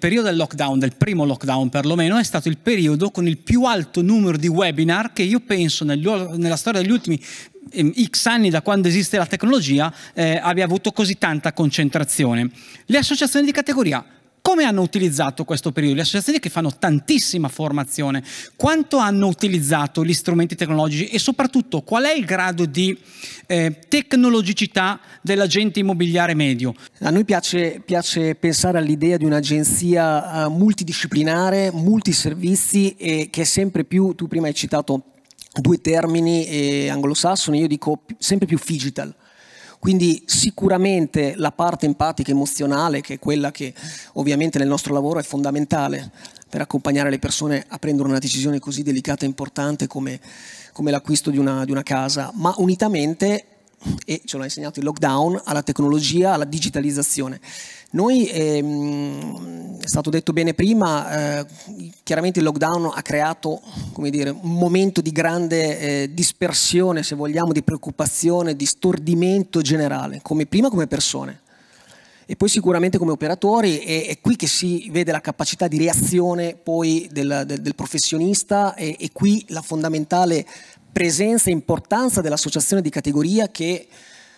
periodo del lockdown, del primo lockdown perlomeno, è stato il periodo con il più alto numero di webinar che io penso nella storia degli ultimi ehm, X anni da quando esiste la tecnologia eh, abbia avuto così tanta concentrazione. Le associazioni di categoria come hanno utilizzato questo periodo? Le associazioni che fanno tantissima formazione, quanto hanno utilizzato gli strumenti tecnologici e soprattutto qual è il grado di eh, tecnologicità dell'agente immobiliare medio? A noi piace, piace pensare all'idea di un'agenzia eh, multidisciplinare, multiservizi e che è sempre più, tu prima hai citato due termini eh, anglosassoni, io dico sempre più digital quindi sicuramente la parte empatica emozionale, che è quella che ovviamente nel nostro lavoro è fondamentale per accompagnare le persone a prendere una decisione così delicata e importante come, come l'acquisto di, di una casa, ma unitamente e ce l'ha insegnato il lockdown, alla tecnologia, alla digitalizzazione. Noi, ehm, è stato detto bene prima, eh, chiaramente il lockdown ha creato dire, un momento di grande eh, dispersione, se vogliamo, di preoccupazione, di stordimento generale, come prima come persone e poi sicuramente come operatori è, è, qui che si vede la capacità di reazione poi del, del, del professionista e, e, qui la fondamentale presenza e importanza dell'associazione di categoria che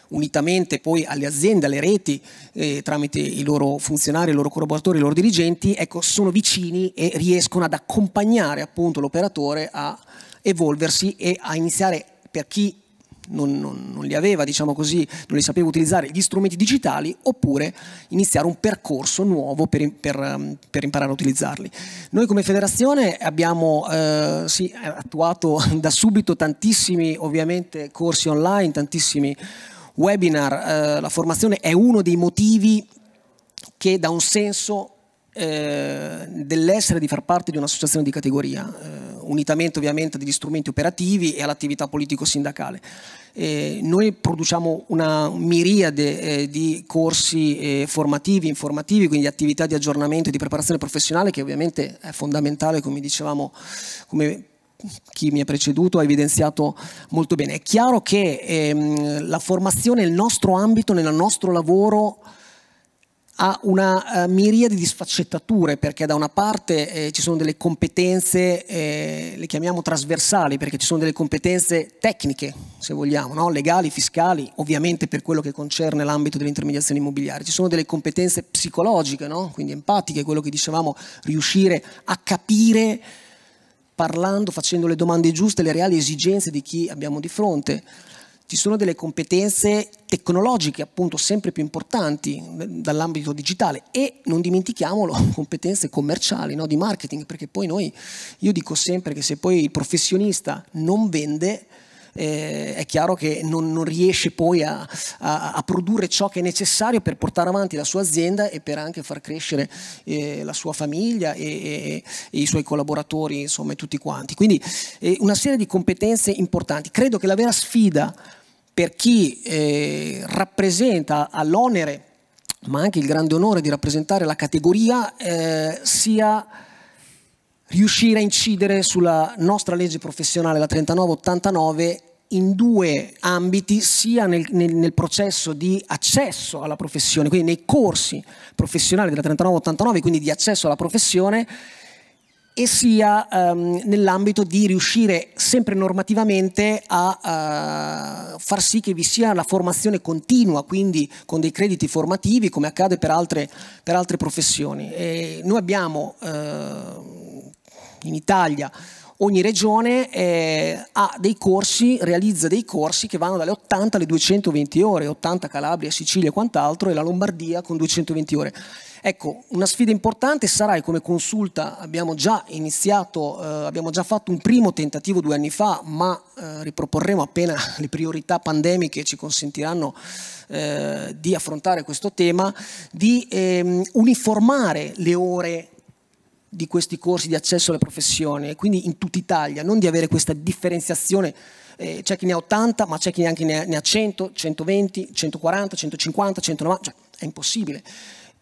unitamente poi alle aziende, alle reti, eh, tramite i loro funzionari, i loro collaboratori, i loro dirigenti, ecco, sono vicini e riescono ad accompagnare appunto l'operatore a evolversi e a iniziare per chi non, non, non, li aveva, diciamo così, non li sapeva utilizzare, gli strumenti digitali, oppure iniziare un percorso nuovo per, per, um, per imparare a utilizzarli. Noi come federazione abbiamo eh, sì, attuato da subito tantissimi ovviamente corsi online, tantissimi webinar, eh, la formazione è uno dei motivi che dà un senso eh, dell'essere di far parte di un'associazione di categoria eh, unitamente ovviamente agli strumenti operativi e all'attività politico-sindacale. Eh, noi produciamo una miriade eh, di corsi eh, formativi, informativi, quindi attività di aggiornamento e di preparazione professionale che ovviamente è fondamentale, come dicevamo, come chi mi ha preceduto ha evidenziato molto bene. È chiaro che ehm, la formazione è il nostro ambito nel nostro lavoro ha una eh, miriade di sfaccettature perché da una parte eh, ci sono delle competenze, eh, le chiamiamo trasversali, perché ci sono delle competenze tecniche, se vogliamo, no? legali, fiscali, ovviamente per quello che concerne l'ambito dell'intermediazione immobiliare, ci sono delle competenze psicologiche, no? quindi empatiche, quello che dicevamo, riuscire a capire parlando, facendo le domande giuste, le reali esigenze di chi abbiamo di fronte. Ci sono delle competenze tecnologiche appunto sempre più importanti dall'ambito digitale e non dimentichiamolo competenze commerciali, no? di marketing, perché poi noi, io dico sempre che se poi il professionista non vende, eh, è chiaro che non, non riesce poi a, a, a, produrre ciò che è necessario per portare avanti la sua azienda e per anche far crescere eh, la sua famiglia e, e, e, i suoi collaboratori, insomma, tutti quanti. Quindi eh, una serie di competenze importanti. Credo che la vera sfida per chi eh, rappresenta all'onere, ma anche il grande onore di rappresentare la categoria, eh, sia riuscire a incidere sulla nostra legge professionale, la 3989, in due ambiti, sia nel, nel, nel, processo di accesso alla professione, quindi nei corsi professionali della 3989, quindi di accesso alla professione, e sia um, nell'ambito di riuscire sempre normativamente a uh, far sì che vi sia la formazione continua, quindi con dei crediti formativi come accade per altre, per altre professioni. E noi abbiamo uh, in Italia ogni regione eh, ha dei corsi, realizza dei corsi che vanno dalle 80 alle 220 ore, 80 Calabria, Sicilia e quant'altro e la Lombardia con 220 ore. Ecco, una sfida importante sarai come consulta, abbiamo già iniziato, eh, abbiamo già fatto un primo tentativo due anni fa, ma eh, riproporremo appena le priorità pandemiche ci consentiranno eh, di affrontare questo tema, di ehm, uniformare le ore di questi corsi di accesso alla professione, quindi in tutta Italia, non di avere questa differenziazione, eh, c'è chi ne ha 80, ma c'è chi neanche ne ha, ne ha 100, 120, 140, 150, 190, cioè è impossibile.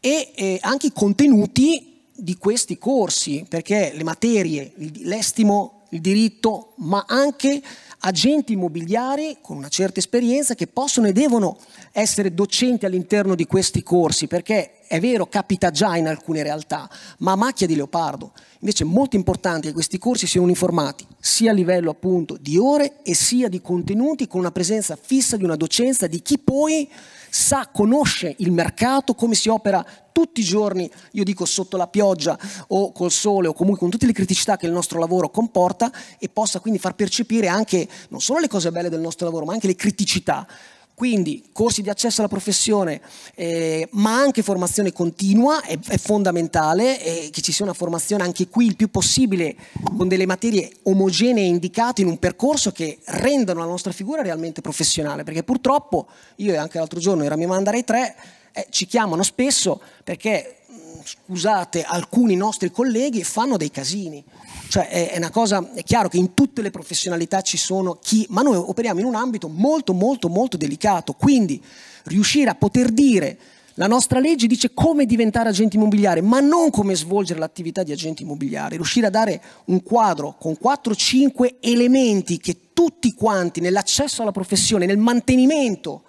E eh, anche i contenuti di questi corsi, perché le materie, l'estimo il diritto, ma anche agenti immobiliari con una certa esperienza che possono e devono essere docenti all'interno di questi corsi, perché è vero, capita già in alcune realtà, ma a macchia di leopardo. Invece è molto importante che questi corsi siano uniformati, sia a livello appunto di ore e sia di contenuti, con una presenza fissa di una docenza di chi poi sa, conosce il mercato, come si opera tutti i giorni, io dico sotto la pioggia o col sole o comunque con tutte le criticità che il nostro lavoro comporta e possa quindi far percepire anche non solo le cose belle del nostro lavoro ma anche le criticità. Quindi corsi di accesso alla professione, eh, ma anche formazione continua è, è fondamentale, eh, che ci sia una formazione anche qui il più possibile con delle materie omogenee indicate in un percorso che rendano la nostra figura realmente professionale, perché purtroppo io e anche l'altro giorno era mia Mandarei 3, eh, ci chiamano spesso perché scusate, alcuni nostri colleghi fanno dei casini. Cioè è, una cosa, è chiaro che in tutte le professionalità ci sono chi, ma noi operiamo in un ambito molto molto molto delicato, quindi riuscire a poter dire la nostra legge dice come diventare agente immobiliare, ma non come svolgere l'attività di agente immobiliare, riuscire a dare un quadro con 4-5 elementi che tutti quanti nell'accesso alla professione, nel mantenimento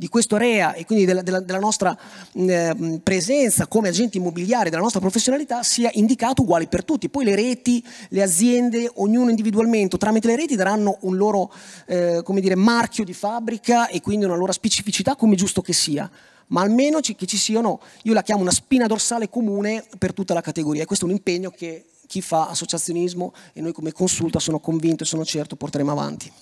di questo REA e quindi della, della, della nostra eh, presenza come agenti immobiliari, della nostra professionalità, sia indicato uguale per tutti. Poi le reti, le aziende, ognuno individualmente, tramite le reti daranno un loro eh, dire, marchio di fabbrica e quindi una loro specificità come giusto che sia ma almeno ci, che ci siano, io la chiamo una spina dorsale comune per tutta la categoria e questo è un impegno che chi fa associazionismo e noi come consulta sono convinto e sono certo porteremo avanti.